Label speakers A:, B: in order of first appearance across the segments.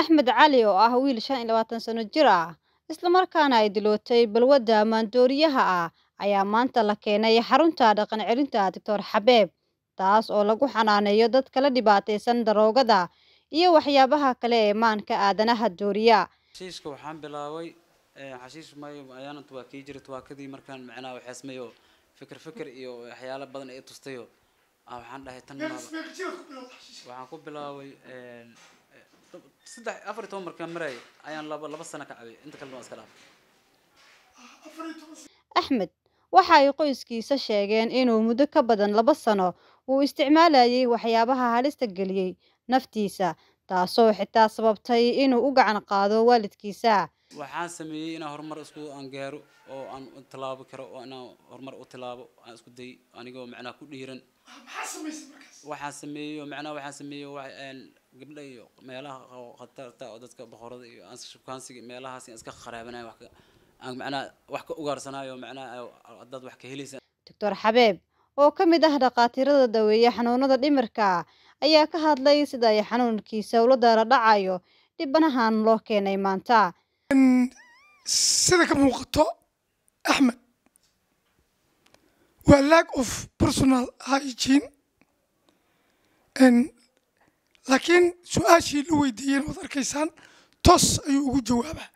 A: axmed cali oo ah wiil shan iyo labaatan sano jir ah islamarkaana ay dilootay balwadda maandooriyaha ah ayaa maanta la keenay xarunta dhaqan celinta doctor xabeeb taas oo lagu xanaaneeyo dad kala dhibaataysan daroogada iyo waxyaabaha kale ee maanka aadanaha dooriya
B: xashiishka waxaan bilaabay eh, xashiish may ayaananta waa kii jirta waa kadii markaan macnaha waxeesmay oo fikir fikir iyo waxyaalo badan ee tustayo ah, waxaan dhahay tan saddex afar iyo toban markaan maraayay ayaan laba laba sano ka cabay inta kalena waa iska dhaafay
A: axmed waxa ay qoyskiisa sheegeen inuu muddo ka badan laba sano uu isticmaalayay waxyaabaha halista geliyey naftiisa taasoo xitaa sababtay inuu u gacan qaado waalidkiisa
B: waxaan sameeyey inaan horumar isku aan gaaro oo aan tilaabo karo oo inaan horumar u tilaabo aan isku day anigoo macnaa ku dhiiran waxaan sameeyey oo macnaa waxaan sameeyey gabdha iyo meelaha khatarta oo dadka boqorada iyo ansashubkaansiga meelahaas iska kharaabanayo macnaha wax ka ugaarsanaayo macnaha haddaad wax ka helaysa
A: doctor xabeeb oo ka mid ah dhakhaatiirada daweeya xanuunada dhimirka ayaa ka hadlay sida ay xanuunkiisa ula daala dhacayo dhibanahan loo keenay maanta sida ka muuqato
C: axmed waa lack of personal hygiene laakiin su-aashii la weydiiyeen waad arkaysaan toos ayuu ugu jawaabaa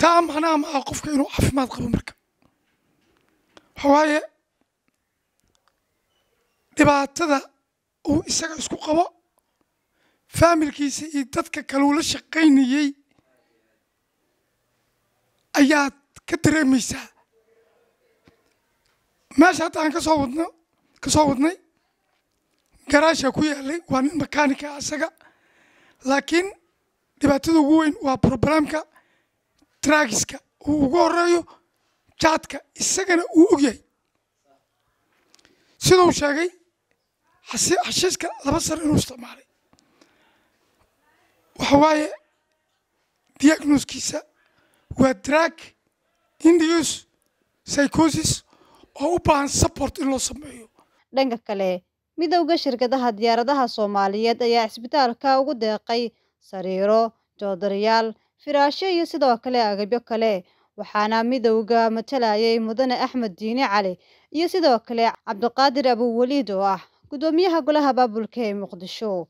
C: taa macnaha ma aha qofka inuu caafimaad qabo marka waxa waaye dhibaatada uu isaga isku qabo faamilkiisa iyo dadka kale uu la shaqaynayey ayaad ka dareemaysaa meesha hadda aan ka soo wadno ka soo wadnay garaasha ku yaalay waa nin makaanika asaga laakiin dhibaatada ugu weyn waa broblemka tragiska uu ugu horeeyo jaadka isagana uu ogyahay siduu sheegay xashiiska laba sano inuu isticmaalay waxa waaye diagnoskiisa waa drag indius psychosis oo u baahan support in loo sameeyo dhanka kale
A: midowda shirkadaha diyaaradaha soomaaliyeed ayaa cisbitaalka ugu deeqay sariiro joodaryaal firaasho iyo sidoo kale agabyo kale waxaana midowda matalayay mudane axmed diine cali iyo sidoo kale cabdiqaadir abuwaliid oo ah guddoomiyaha golaha baabulka ee muqdisho